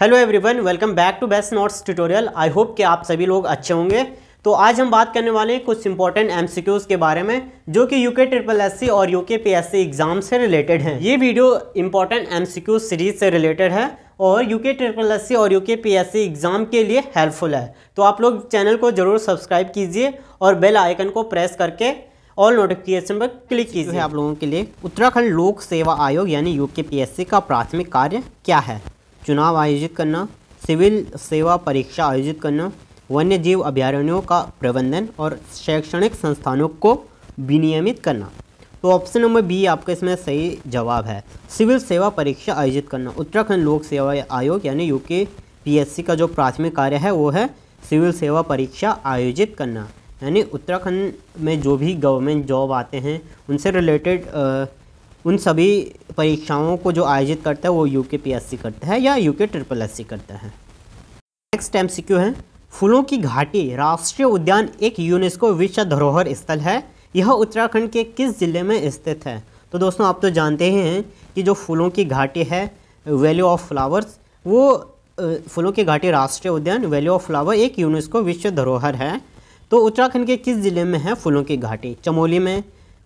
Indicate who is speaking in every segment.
Speaker 1: hello everyone welcome back to Best Notes tutorial I hope कि आप सभी लोग अच्छे होंगे तो आज हम बात करने वाले हैं कुछ इंपॉर्टेंट एमसीक्यूज के बारे में जो कि यूके ट्रिपल एससी और यूके पीएससी एग्जाम से रिलेटेड हैं ये वीडियो इंपॉर्टेंट एमसीक्यू सीरीज से रिलेटेड है और यूके ट्रिपल एससी और यूके पीएससी एग्ज़ाम के लिए हेल्पफुल है तो आप लोग चैनल को ज़रूर सब्सक्राइब कीजिए और बेल आइकन को प्रेस करके ऑल नोटिफिकेशन पर क्लिक कीजिए आप लोगों के लिए उत्तराखंड लोक सेवा आयोग यानी यूके पीएससी का प्राथमिक कार्य क्या है चुनाव आयोजित करना सिविल सेवा परीक्षा आयोजित करना वन्य जीव अभ्यारण्यों का प्रबंधन और शैक्षणिक संस्थानों को विनियमित करना तो ऑप्शन नंबर बी आपका इसमें सही जवाब है सिविल सेवा परीक्षा आयोजित करना उत्तराखंड लोक सेवा आयोग यानी यूके पीएससी का जो प्राथमिक कार्य है वो है सिविल सेवा परीक्षा आयोजित करना यानी उत्तराखंड में जो भी गवर्नमेंट जॉब आते हैं उनसे रिलेटेड उन सभी परीक्षाओं को जो आयोजित करता है वो यू के पी एस सी करता है या you K triple S C करता है नेक्स्ट एम सी क्यू है फूलों की घाटी राष्ट्रीय उद्यान एक यूनेस्को विश्व धरोहर स्थल है यह उत्तराखंड के किस ज़िले में स्थित है तो दोस्तों आप तो जानते ही हैं कि जो फूलों की घाटी है वैल्यू ऑफ फ्लावर्स वो फूलों की घाटी राष्ट्रीय उद्यान वैल्यू ऑफ फ्लावर एक यूनेस्को विश्व धरोहर है तो उत्तराखंड के किस ज़िले में है फूलों की घाटी चमोली में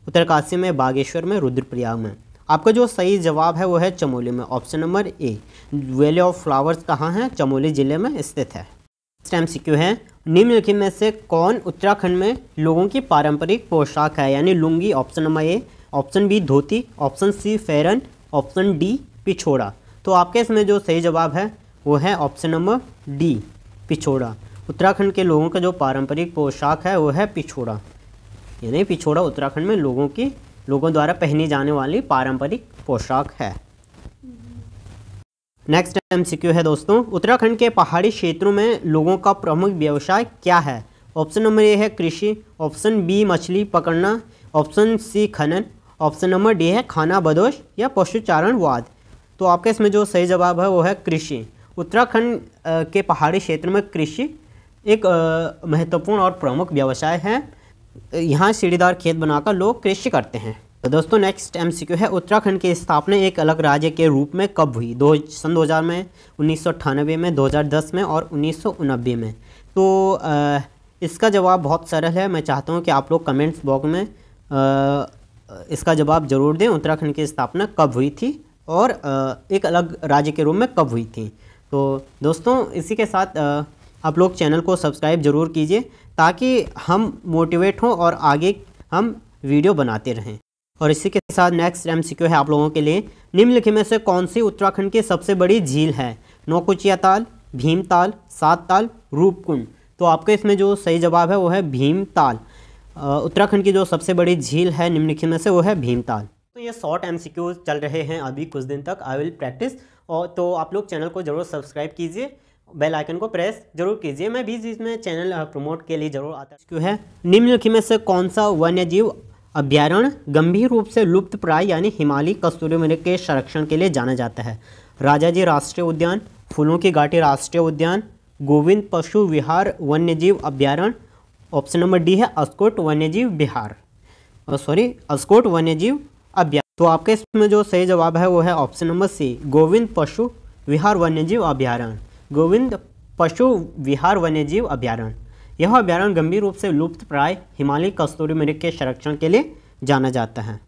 Speaker 1: उत्तरकाशी में बागेश्वर में रुद्रप्रयाग में आपका जो सही जवाब है वो है चमोली में option number A valley of flowers कहाँ हैं चमोली जिले में स्थित है टाइम सिक्यू है निम्नलिखित में से कौन उत्तराखंड में लोगों की पारंपरिक पोशाक है यानी lungi option number A option B dhoti option C pheran option D Pichhora तो आपके इसमें जो सही जवाब है वो है option number D Pichhora Uttarakhand के लोगों का जो पारंपरिक पोशाक है वो है पिछोड़ा यानी पिछोड़ा उत्तराखंड में लोगों की लोगों द्वारा पहनी जाने वाली पारंपरिक पोशाक है नेक्स्ट एमसीक्यू है दोस्तों उत्तराखंड के पहाड़ी क्षेत्रों में लोगों का प्रमुख व्यवसाय क्या है ऑप्शन नंबर ए है कृषि ऑप्शन बी मछली पकड़ना ऑप्शन सी खनन ऑप्शन नंबर डी है खाना बदोश या पशुचारण वाद तो आपका इसमें जो सही जवाब है वो है कृषि उत्तराखंड के पहाड़ी क्षेत्र में कृषि एक महत्वपूर्ण और प्रमुख व्यवसाय है यहाँ सीढ़ीदार खेत बनाकर लोग कृषि करते हैं तो दोस्तों नेक्स्ट एमसीक्यू है उत्तराखंड की स्थापना एक अलग राज्य के रूप में कब हुई दो सन 2000 में उन्नीस में 2010 में और उन्नीस में तो आ, इसका जवाब बहुत सरल है मैं चाहता हूँ कि आप लोग कमेंट्स बॉक्स में आ, इसका जवाब जरूर दें उत्तराखंड की स्थापना कब हुई थी और आ, एक अलग राज्य के रूप में कब हुई थी तो दोस्तों इसी के साथ आप लोग चैनल को सब्सक्राइब ज़रूर कीजिए ताकि हम मोटिवेट हों और आगे हम वीडियो बनाते रहें और इसी के साथ नेक्स्ट एम है आप लोगों के लिए निम्नलिखित में से कौन सी उत्तराखंड की सबसे बड़ी झील है नौकुचिया ताल भीम ताल सात ताल रूपकुंड तो आपके इसमें जो सही जवाब है वो है भीम ताल उत्तराखंड की जो सबसे बड़ी झील है निम्नलिखित में से वो है भीमताल तो ये शॉर्ट एम चल रहे हैं अभी कुछ दिन तक आई विल प्रैक्टिस और तो आप लोग चैनल को ज़रूर सब्सक्राइब कीजिए बेल आइकन को प्रेस जरूर कीजिए मैं भी इसमें चैनल प्रमोट के लिए जरूर आता क्यों है निम्नलिखित में से कौन सा वन्य जीव अभ्यारण्य गंभीर रूप से लुप्त प्राय यानी हिमालय कस्तूरी मृग के संरक्षण के लिए जाना जाता है राजा जी राष्ट्रीय उद्यान फूलों की घाटी राष्ट्रीय उद्यान गोविंद पशु विहार वन्यजीव अभ्यारण ऑप्शन नंबर डी है अस्कोट वन्यजीव बिहार सॉरी अस्कोट वन्यजीव अभ्यारण तो आपके इसमें जो सही जवाब है वो है ऑप्शन नंबर सी गोविंद पशु विहार वन्यजीव अभ्यारण्य गोविंद पशु विहार वन्यजीव अभ्यारण्य यह अभ्यारण्य गंभीर रूप से लुप्त प्राय हिमालय कस्तूरी मृग के संरक्षण के लिए जाना जाता है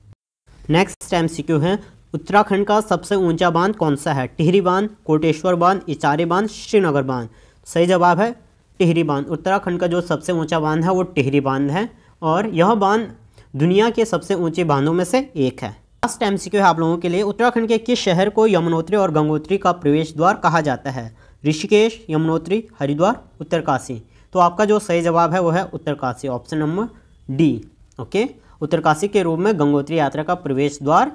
Speaker 1: नेक्स्ट एम है उत्तराखंड का सबसे ऊंचा बांध कौन सा है टिहरी बांध कोटेश्वर बांध इचारी बांध श्रीनगर बांध सही जवाब है टिहरी बांध उत्तराखंड का जो सबसे ऊंचा बांध है वो टिहरी बांध है और यह बांध दुनिया के सबसे ऊंचे बांधों में से एक है लास्ट एम है आप लोगों के लिए उत्तराखंड के किस शहर को यमुनोत्री और गंगोत्री का प्रवेश द्वार कहा जाता है ऋषिकेश यमुनोत्री हरिद्वार उत्तरकाशी तो आपका जो सही जवाब है वो है Uttarkashi option number D okay Uttarkashi के रूप में गंगोत्री यात्रा का प्रवेश द्वार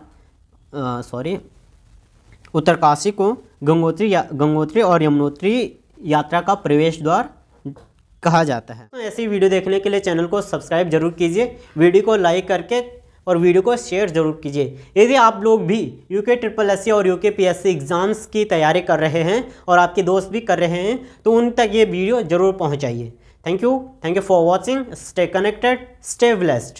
Speaker 1: सॉरी उत्तरकाशी को गंगोत्री या गंगोत्री और यमुनोत्री यात्रा का प्रवेश द्वार कहा जाता है तो ऐसी वीडियो देखने के लिए चैनल को सब्सक्राइब जरूर कीजिए वीडियो को लाइक करके और वीडियो को शेयर जरूर कीजिए यदि आप लोग भी यू के ट्रिपल एस और U K P S C exams की तैयारी कर रहे हैं और आपके दोस्त भी कर रहे हैं तो उन तक ये वीडियो ज़रूर पहुँचाइए thank you thank you for watching stay connected stay blessed